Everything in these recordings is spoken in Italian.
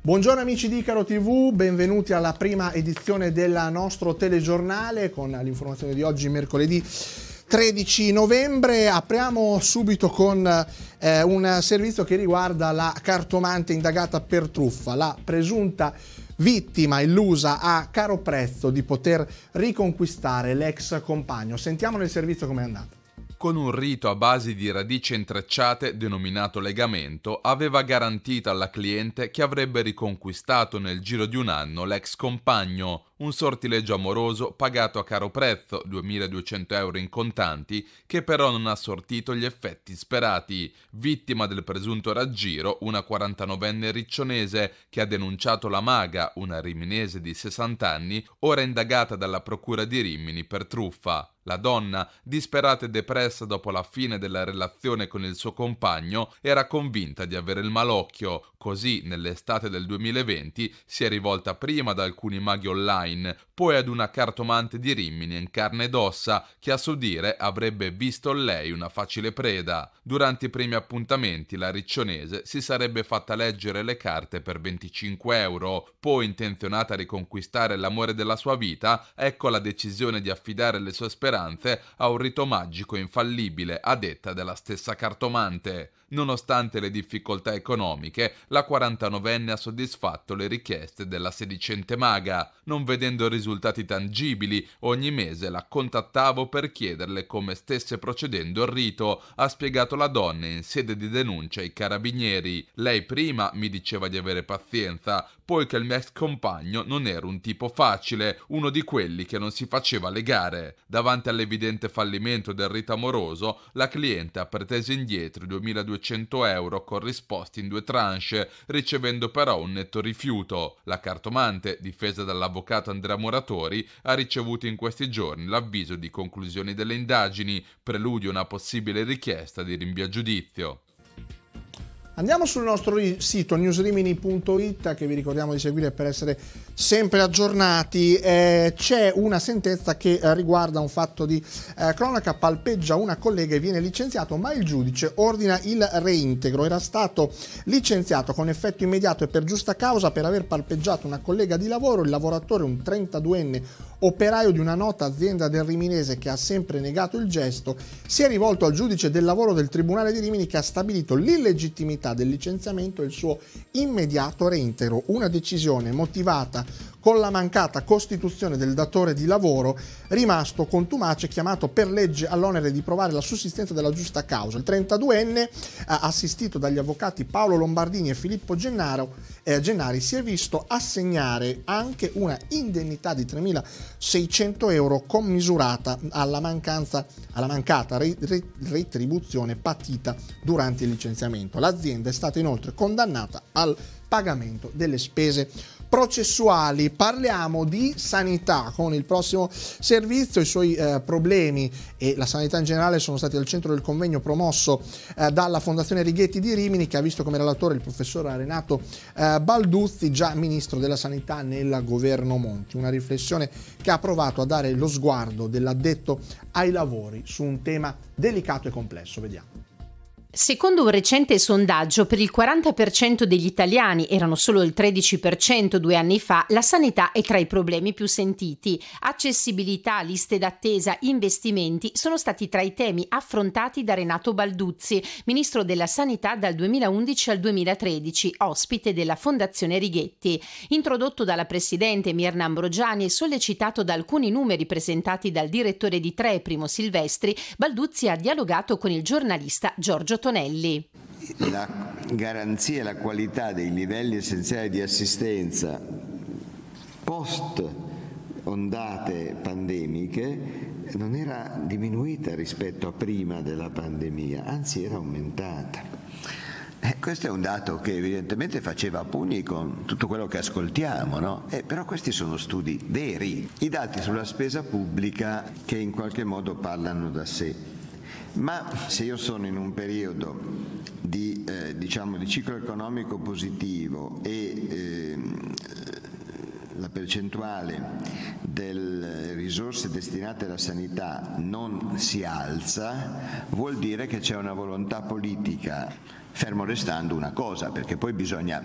Buongiorno amici di Icaro TV, benvenuti alla prima edizione del nostro telegiornale con l'informazione di oggi mercoledì 13 novembre. Apriamo subito con eh, un servizio che riguarda la cartomante indagata per truffa, la presunta vittima illusa a caro prezzo di poter riconquistare l'ex compagno. Sentiamo nel servizio com'è andata. con un rito a base di radici intrecciate denominato legamento, aveva garantito alla cliente che avrebbe riconquistato nel giro di un anno l'ex compagno, un sortileggio amoroso pagato a caro prezzo, 2200 euro in contanti, che però non ha sortito gli effetti sperati. Vittima del presunto raggiro, una 49enne riccionese che ha denunciato la maga, una riminese di 60 anni, ora indagata dalla procura di Rimini per truffa. La donna, disperata e depressa dopo la fine della relazione con il suo compagno, era convinta di avere il malocchio, così nell'estate del 2020 si è rivolta prima ad alcuni maghi online online, poi ad una cartomante di Rimini in carne ed ossa che a suo dire avrebbe visto lei una facile preda. Durante i primi appuntamenti la riccionese si sarebbe fatta leggere le carte per 25 euro, poi intenzionata a riconquistare l'amore della sua vita, ecco la decisione di affidare le sue speranze a un rito magico infallibile, a detta della stessa cartomante. Nonostante le difficoltà economiche, la 49enne ha soddisfatto le richieste della sedicente maga. Non vedeva vedendo risultati tangibili, ogni mese la contattavo per chiederle come stesse procedendo il rito, ha spiegato la donna in sede di denuncia ai carabinieri. Lei prima mi diceva di avere pazienza, poiché il mio ex compagno non era un tipo facile, uno di quelli che non si faceva legare. Davanti all'evidente fallimento del rito amoroso, la cliente ha preteso indietro 2200 euro corrisposti in due tranche, ricevendo però un netto rifiuto. La cartomante, difesa dall'avvocato avvocato Andrea Moratori ha ricevuto in questi giorni l'avviso di conclusione delle indagini, preludio a una possibile richiesta di rinvio a giudizio. Andiamo sul nostro sito newsrimini.it che vi ricordiamo di seguire per essere sempre aggiornati. Eh, c'è una sentenza che eh, riguarda un fatto di eh, cronaca, palpeggia una collega e viene licenziato, ma il giudice ordina il reintegro. Era stato licenziato con effetto immediato e per giusta causa per aver palpeggiato una collega di lavoro, il lavoratore, un 32enne operaio di una nota azienda del Riminese che ha sempre negato il gesto, si è rivolto al giudice del lavoro del Tribunale di Rimini che ha stabilito l'illegittimità possibilità del licenziamento e il suo immediato reintero, una decisione motivata con la mancata costituzione del datore di lavoro rimasto contumace chiamato per legge all'onere di provare la sussistenza della giusta causa. Il 32enne, eh, assistito dagli avvocati Paolo Lombardini e Filippo Gennaro, eh, Gennari, si è visto assegnare anche una indennità di 3.600 euro commisurata alla, mancanza, alla mancata retribuzione patita durante il licenziamento. L'azienda l'azienda è stata inoltre condannata al pagamento delle spese processuali. Parliamo di sanità con il prossimo servizio, i suoi eh, problemi e la sanità in generale sono stati al centro del convegno promosso eh, dalla Fondazione Righetti di Rimini che ha visto come relatore il professor Renato eh, Balduzzi, già ministro della sanità nel governo Monti. Una riflessione che ha provato a dare lo sguardo dell'addetto ai lavori su un tema delicato e complesso. Vediamo. Secondo un recente sondaggio, per il 40% degli italiani, erano solo il 13% due anni fa, la sanità è tra i problemi più sentiti. Accessibilità, liste d'attesa, investimenti sono stati tra i temi affrontati da Renato Balduzzi, ministro della Sanità dal 2011 al 2013, ospite della Fondazione Righetti. Introdotto dalla presidente Mirna Ambrogiani e sollecitato da alcuni numeri presentati dal direttore di Tre, Primo Silvestri, Balduzzi ha dialogato con il giornalista Giorgio Torres. Antonelli. La garanzia e la qualità dei livelli essenziali di assistenza post ondate pandemiche non era diminuita rispetto a prima della pandemia, anzi era aumentata. Eh, questo è un dato che evidentemente faceva pugni con tutto quello che ascoltiamo, no? eh, però questi sono studi veri, i dati sulla spesa pubblica che in qualche modo parlano da sé. Ma se io sono in un periodo di, eh, diciamo, di ciclo economico positivo e eh, la percentuale delle risorse destinate alla sanità non si alza, vuol dire che c'è una volontà politica, fermo restando una cosa, perché poi bisogna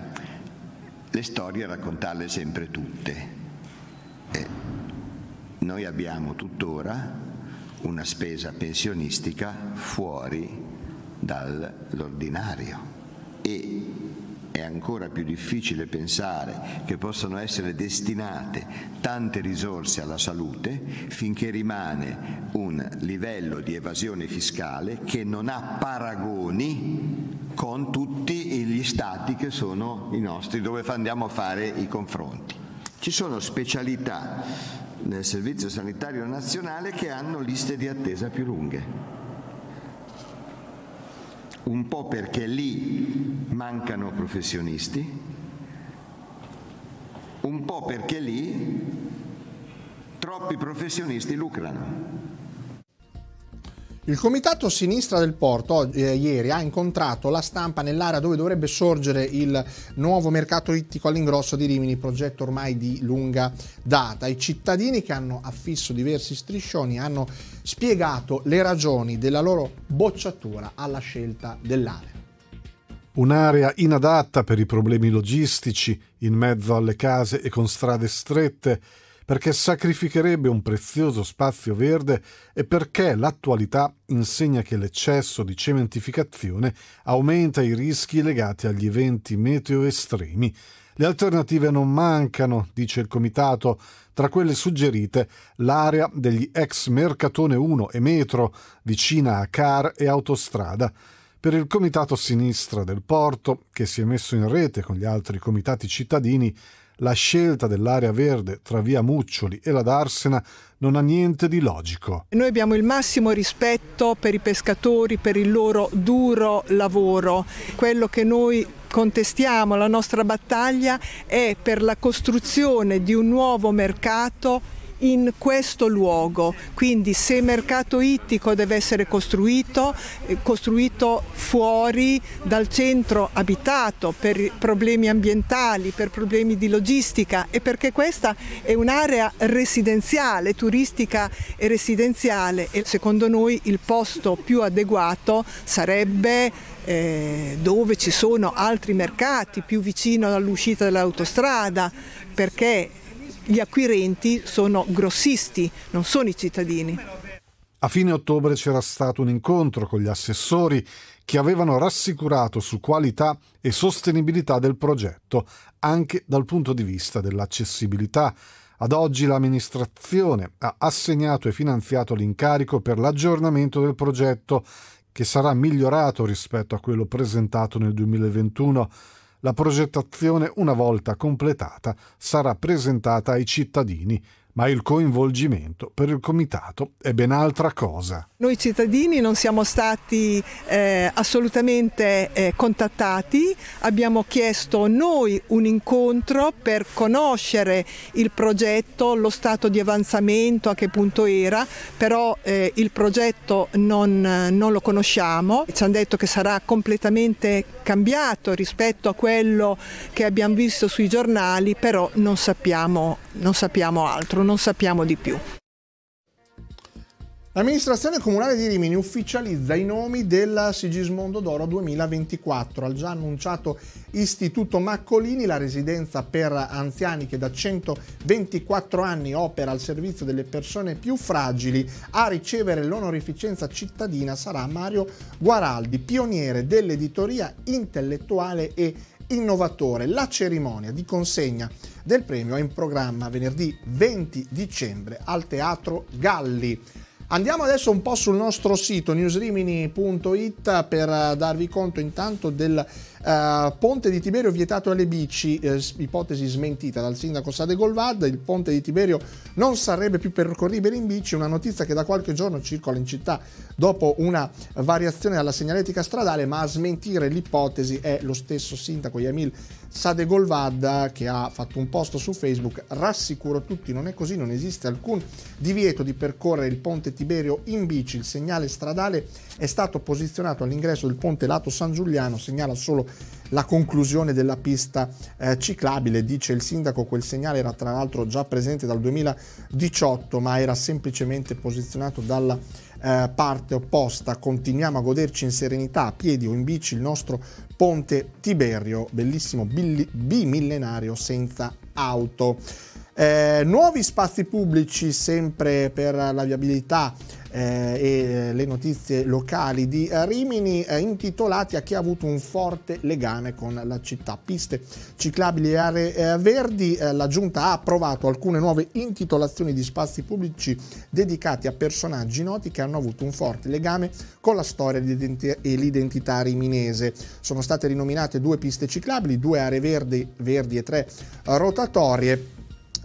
le storie raccontarle sempre tutte. Eh, noi abbiamo tuttora una spesa pensionistica fuori dall'ordinario e è ancora più difficile pensare che possano essere destinate tante risorse alla salute finché rimane un livello di evasione fiscale che non ha paragoni con tutti gli stati che sono i nostri, dove andiamo a fare i confronti. Ci sono specialità nel Servizio Sanitario Nazionale che hanno liste di attesa più lunghe. Un po' perché lì mancano professionisti, un po' perché lì troppi professionisti lucrano. Il comitato sinistra del porto eh, ieri ha incontrato la stampa nell'area dove dovrebbe sorgere il nuovo mercato ittico all'ingrosso di Rimini, progetto ormai di lunga data. I cittadini che hanno affisso diversi striscioni hanno spiegato le ragioni della loro bocciatura alla scelta dell'area. Un'area inadatta per i problemi logistici, in mezzo alle case e con strade strette, perché sacrificherebbe un prezioso spazio verde e perché l'attualità insegna che l'eccesso di cementificazione aumenta i rischi legati agli eventi meteo estremi. Le alternative non mancano, dice il comitato, tra quelle suggerite l'area degli ex Mercatone 1 e Metro, vicina a car e autostrada. Per il comitato sinistra del porto, che si è messo in rete con gli altri comitati cittadini, la scelta dell'area verde tra via Muccioli e la Darsena non ha niente di logico. Noi abbiamo il massimo rispetto per i pescatori, per il loro duro lavoro. Quello che noi contestiamo, la nostra battaglia è per la costruzione di un nuovo mercato in questo luogo, quindi se il mercato ittico deve essere costruito, eh, costruito fuori dal centro abitato per problemi ambientali, per problemi di logistica e perché questa è un'area residenziale, turistica e residenziale e secondo noi il posto più adeguato sarebbe eh, dove ci sono altri mercati più vicino all'uscita dell'autostrada perché gli acquirenti sono grossisti, non sono i cittadini. A fine ottobre c'era stato un incontro con gli assessori che avevano rassicurato su qualità e sostenibilità del progetto, anche dal punto di vista dell'accessibilità. Ad oggi l'amministrazione ha assegnato e finanziato l'incarico per l'aggiornamento del progetto, che sarà migliorato rispetto a quello presentato nel 2021 la progettazione, una volta completata, sarà presentata ai cittadini, ma il coinvolgimento per il comitato è ben altra cosa. Noi cittadini non siamo stati eh, assolutamente eh, contattati, abbiamo chiesto noi un incontro per conoscere il progetto, lo stato di avanzamento, a che punto era, però eh, il progetto non, non lo conosciamo, ci hanno detto che sarà completamente cambiato rispetto a quello che abbiamo visto sui giornali, però non sappiamo, non sappiamo altro, non sappiamo di più. L'amministrazione comunale di Rimini ufficializza i nomi del Sigismondo d'Oro 2024 al già annunciato Istituto Maccolini, la residenza per anziani che da 124 anni opera al servizio delle persone più fragili. A ricevere l'onorificenza cittadina sarà Mario Guaraldi, pioniere dell'editoria intellettuale e innovatore. La cerimonia di consegna del premio è in programma venerdì 20 dicembre al Teatro Galli. Andiamo adesso un po' sul nostro sito newsrimini.it per eh, darvi conto intanto del Uh, ponte di Tiberio vietato alle bici, eh, ipotesi smentita dal sindaco Sade Golvadda, il ponte di Tiberio non sarebbe più percorribile in bici, una notizia che da qualche giorno circola in città dopo una variazione alla segnaletica stradale, ma a smentire l'ipotesi è lo stesso sindaco Yamil Sade Golvadda che ha fatto un post su Facebook, rassicuro tutti, non è così, non esiste alcun divieto di percorrere il ponte Tiberio in bici, il segnale stradale è stato posizionato all'ingresso del ponte Lato San Giuliano, segnala solo la conclusione della pista eh, ciclabile, dice il sindaco, quel segnale era tra l'altro già presente dal 2018 ma era semplicemente posizionato dalla eh, parte opposta, continuiamo a goderci in serenità a piedi o in bici il nostro ponte Tiberio, bellissimo bimillenario senza auto. Eh, nuovi spazi pubblici sempre per la viabilità eh, e le notizie locali di Rimini eh, intitolati a chi ha avuto un forte legame con la città. Piste ciclabili e aree eh, verdi, eh, la giunta ha approvato alcune nuove intitolazioni di spazi pubblici dedicati a personaggi noti che hanno avuto un forte legame con la storia e l'identità riminese. Sono state rinominate due piste ciclabili, due aree verdi, verdi e tre rotatorie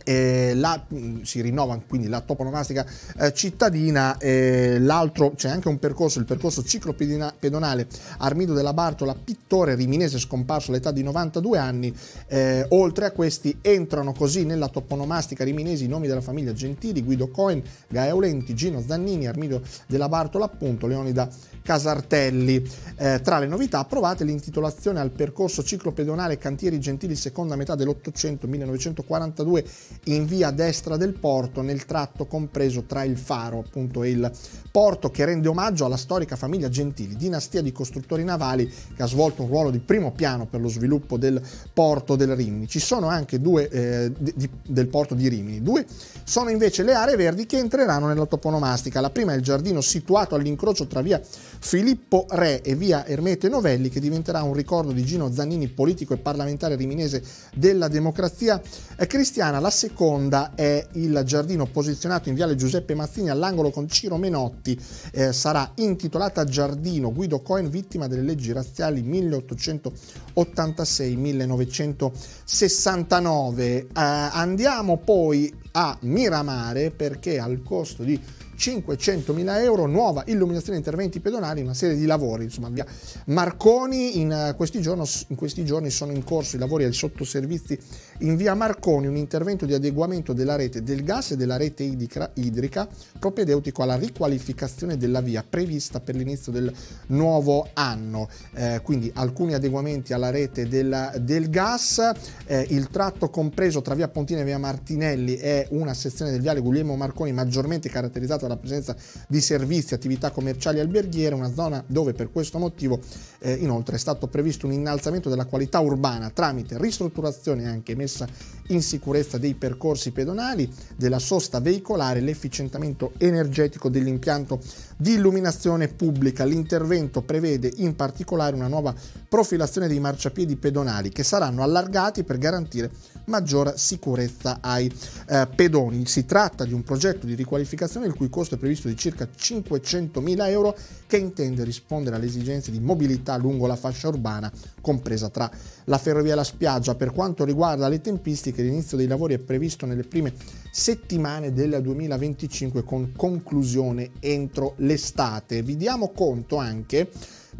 eh, la, mm, si rinnova quindi la toponomastica eh, cittadina, eh, l'altro c'è anche un percorso, il percorso ciclopedonale Armido della Bartola, pittore riminese scomparso all'età di 92 anni, eh, oltre a questi entrano così nella toponomastica riminese i nomi della famiglia Gentili, Guido Cohen, Gaeolenti, Gino Zannini, Armido della Bartola appunto, Leonida Casartelli. Eh, tra le novità approvate l'intitolazione al percorso ciclopedonale Cantieri Gentili seconda metà dell'Ottocento 1942 in via destra del porto nel tratto compreso tra il faro appunto e il porto che rende omaggio alla storica famiglia Gentili, dinastia di costruttori navali che ha svolto un ruolo di primo piano per lo sviluppo del porto del Rimini. Ci sono anche due eh, di, del porto di Rimini, due sono invece le aree verdi che entreranno nella toponomastica. La prima è il giardino situato all'incrocio tra via Filippo Re e via Ermete Novelli che diventerà un ricordo di Gino Zannini, politico e parlamentare riminese della democrazia eh, cristiana. La seconda seconda è il giardino posizionato in Viale Giuseppe Mazzini all'angolo con Ciro Menotti, eh, sarà intitolata Giardino Guido Cohen vittima delle leggi razziali 1886-1969. Eh, andiamo poi a Miramare perché al costo di 500.000 euro, nuova illuminazione interventi pedonali, una serie di lavori, insomma via Marconi, in eh, questi, giorno, in questi giorni sono in corso i lavori ai sottoservizi in via Marconi, un intervento di adeguamento della rete del gas e della rete idrica, idrica propedeutico alla riqualificazione della via prevista per l'inizio del nuovo anno, eh, quindi alcuni adeguamenti alla rete del, del gas, eh, il tratto compreso tra via Pontina e via Martinelli è una sezione del viale Guglielmo Marconi maggiormente caratterizzata la presenza di servizi, attività commerciali e alberghiere, una zona dove per questo motivo eh, inoltre è stato previsto un innalzamento della qualità urbana tramite ristrutturazione e anche messa in sicurezza dei percorsi pedonali, della sosta veicolare, l'efficientamento energetico dell'impianto di illuminazione pubblica. L'intervento prevede in particolare una nuova profilazione dei marciapiedi pedonali che saranno allargati per garantire maggior sicurezza ai eh, pedoni. Si tratta di un progetto di riqualificazione il cui costo è previsto di circa 500.000 euro che intende rispondere alle esigenze di mobilità lungo la fascia urbana compresa tra la ferrovia e la spiaggia. Per quanto riguarda le tempistiche, l'inizio dei lavori è previsto nelle prime settimane del 2025 con conclusione entro l'estate. Vi diamo conto anche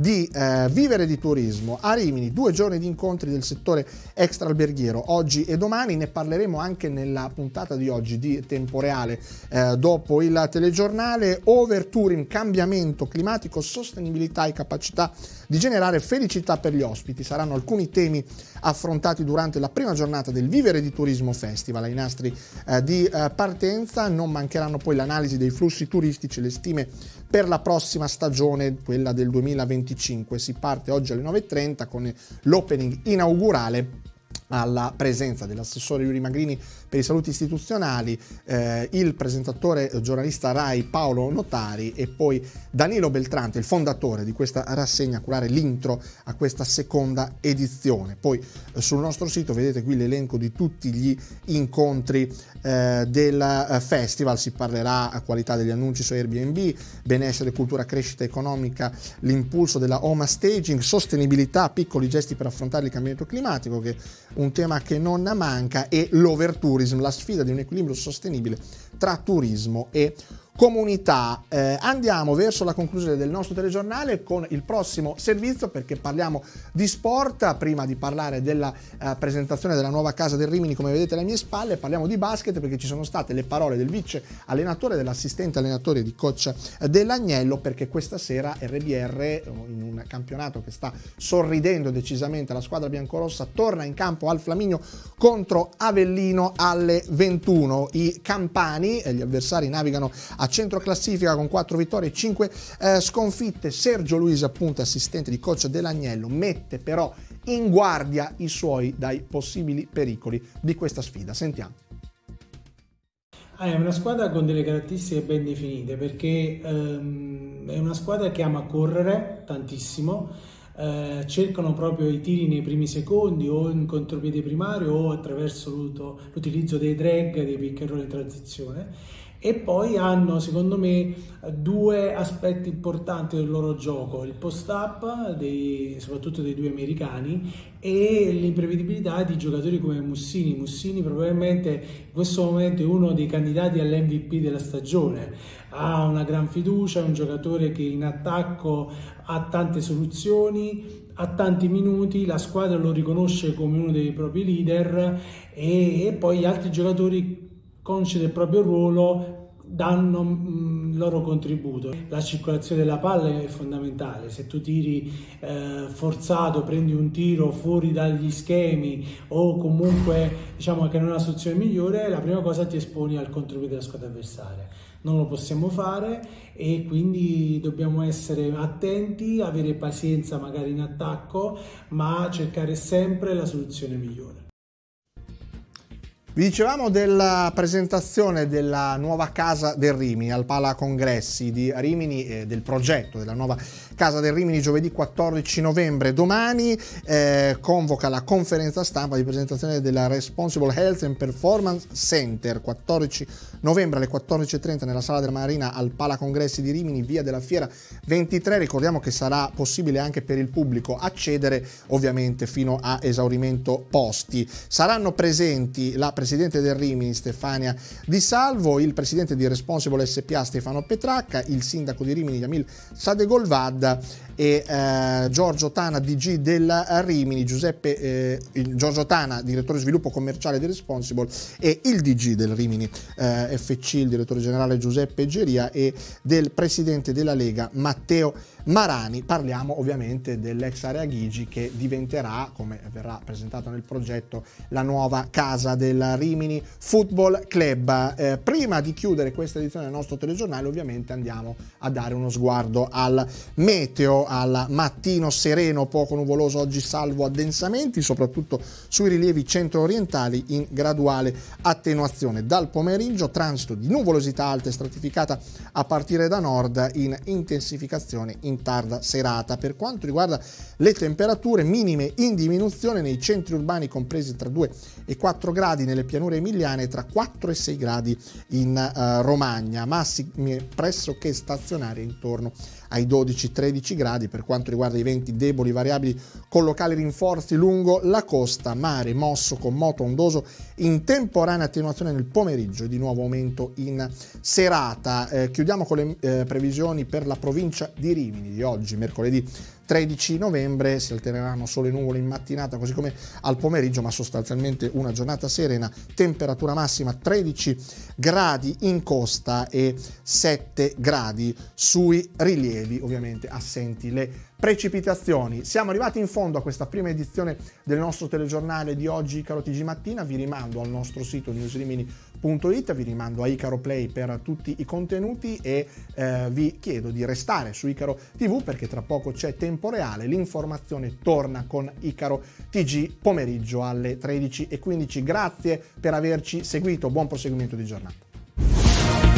di eh, Vivere di Turismo a Rimini, due giorni di incontri del settore extraalberghiero oggi e domani, ne parleremo anche nella puntata di oggi di Tempo Reale eh, dopo il telegiornale Overtouring, cambiamento climatico, sostenibilità e capacità di generare felicità per gli ospiti. Saranno alcuni temi affrontati durante la prima giornata del Vivere di Turismo Festival ai nastri eh, di eh, partenza, non mancheranno poi l'analisi dei flussi turistici, le stime per la prossima stagione, quella del 2021 25. Si parte oggi alle 9.30 con l'opening inaugurale alla presenza dell'assessore Yuri Magrini per i saluti istituzionali eh, il presentatore giornalista RAI Paolo Notari e poi Danilo Beltrante, il fondatore di questa rassegna, a curare l'intro a questa seconda edizione. Poi eh, sul nostro sito vedete qui l'elenco di tutti gli incontri eh, del eh, festival, si parlerà a eh, qualità degli annunci su Airbnb, benessere, cultura, crescita economica, l'impulso della home staging, sostenibilità, piccoli gesti per affrontare il cambiamento climatico, che è un tema che non manca, e l'overture Tourism, la sfida di un equilibrio sostenibile tra turismo e comunità. Eh, andiamo verso la conclusione del nostro telegiornale con il prossimo servizio perché parliamo di sport. Prima di parlare della eh, presentazione della nuova casa del Rimini, come vedete alle mie spalle, parliamo di basket perché ci sono state le parole del vice allenatore, dell'assistente allenatore di coach eh, dell'Agnello perché questa sera RBR eh, in un campionato che sta sorridendo decisamente alla squadra biancorossa torna in campo al Flaminio contro Avellino alle 21. I campani, e eh, gli avversari navigano a centro classifica con 4 vittorie e 5 eh, sconfitte. Sergio Luis, appunto, assistente di coach dell'Agnello, mette però in guardia i suoi dai possibili pericoli di questa sfida. Sentiamo. Ah, è una squadra con delle caratteristiche ben definite perché ehm, è una squadra che ama correre tantissimo, eh, cercano proprio i tiri nei primi secondi o in contropiede primario o attraverso l'utilizzo dei drag, dei pick and roll in transizione e poi hanno secondo me due aspetti importanti del loro gioco, il post-up dei, soprattutto dei due americani e l'imprevedibilità di giocatori come Mussini. Mussini probabilmente in questo momento è uno dei candidati all'MVP della stagione, ha una gran fiducia, è un giocatore che in attacco ha tante soluzioni, ha tanti minuti, la squadra lo riconosce come uno dei propri leader e, e poi gli altri giocatori consci del proprio ruolo danno mm, il loro contributo. La circolazione della palla è fondamentale, se tu tiri eh, forzato, prendi un tiro fuori dagli schemi o comunque diciamo che non è una soluzione migliore, la prima cosa ti esponi al contributo della squadra avversaria. Non lo possiamo fare e quindi dobbiamo essere attenti, avere pazienza magari in attacco, ma cercare sempre la soluzione migliore. Vi dicevamo della presentazione della nuova casa del Rimini al Pala Congressi di Rimini, eh, del progetto della nuova casa del Rimini giovedì 14 novembre. Domani eh, convoca la conferenza stampa di presentazione della Responsible Health and Performance Center 14 novembre alle 14.30 nella sala della Marina al Pala Congressi di Rimini, via della Fiera 23. Ricordiamo che sarà possibile anche per il pubblico accedere ovviamente fino a esaurimento posti. Saranno presenti la presentazione presidente del Rimini Stefania Di Salvo, il presidente di Responsible SPA Stefano Petracca, il sindaco di Rimini Yamil Sadegolvad e eh, Giorgio Tana DG del Rimini, Giuseppe eh, Giorgio Tana, direttore sviluppo commerciale di Responsible e il DG del Rimini eh, FC, il direttore generale Giuseppe Geria e del presidente della Lega Matteo Marani, parliamo ovviamente dell'ex area Ghigi che diventerà, come verrà presentato nel progetto, la nuova casa del Rimini Football Club. Eh, prima di chiudere questa edizione del nostro telegiornale ovviamente andiamo a dare uno sguardo al meteo, al mattino sereno, poco nuvoloso oggi salvo addensamenti, soprattutto sui rilievi centro-orientali in graduale attenuazione. Dal pomeriggio transito di nuvolosità alta e stratificata a partire da nord in intensificazione in tarda serata. Per quanto riguarda le temperature minime in diminuzione nei centri urbani compresi tra 2 e 4 gradi nelle pianure emiliane e tra 4 e 6 gradi in uh, Romagna, massime pressoché stazionarie intorno ai 12-13 gradi per quanto riguarda i venti deboli variabili con locali rinforzi lungo la costa, mare mosso con moto ondoso in temporanea attenuazione nel pomeriggio e di nuovo aumento in serata. Eh, chiudiamo con le eh, previsioni per la provincia di Rimini di oggi, mercoledì 13 novembre si alterneranno sole e nuvole in mattinata, così come al pomeriggio, ma sostanzialmente una giornata serena, temperatura massima 13 gradi in costa e 7 gradi sui rilievi, ovviamente assenti le precipitazioni. Siamo arrivati in fondo a questa prima edizione del nostro telegiornale di oggi, caro TG Mattina. Vi rimando al nostro sito newsrimini.it, vi rimando a Icaro Play per tutti i contenuti e eh, vi chiedo di restare su Icaro TV perché tra poco c'è tempo tempo reale l'informazione torna con Icaro TG pomeriggio alle 13.15. Grazie per averci seguito, buon proseguimento di giornata.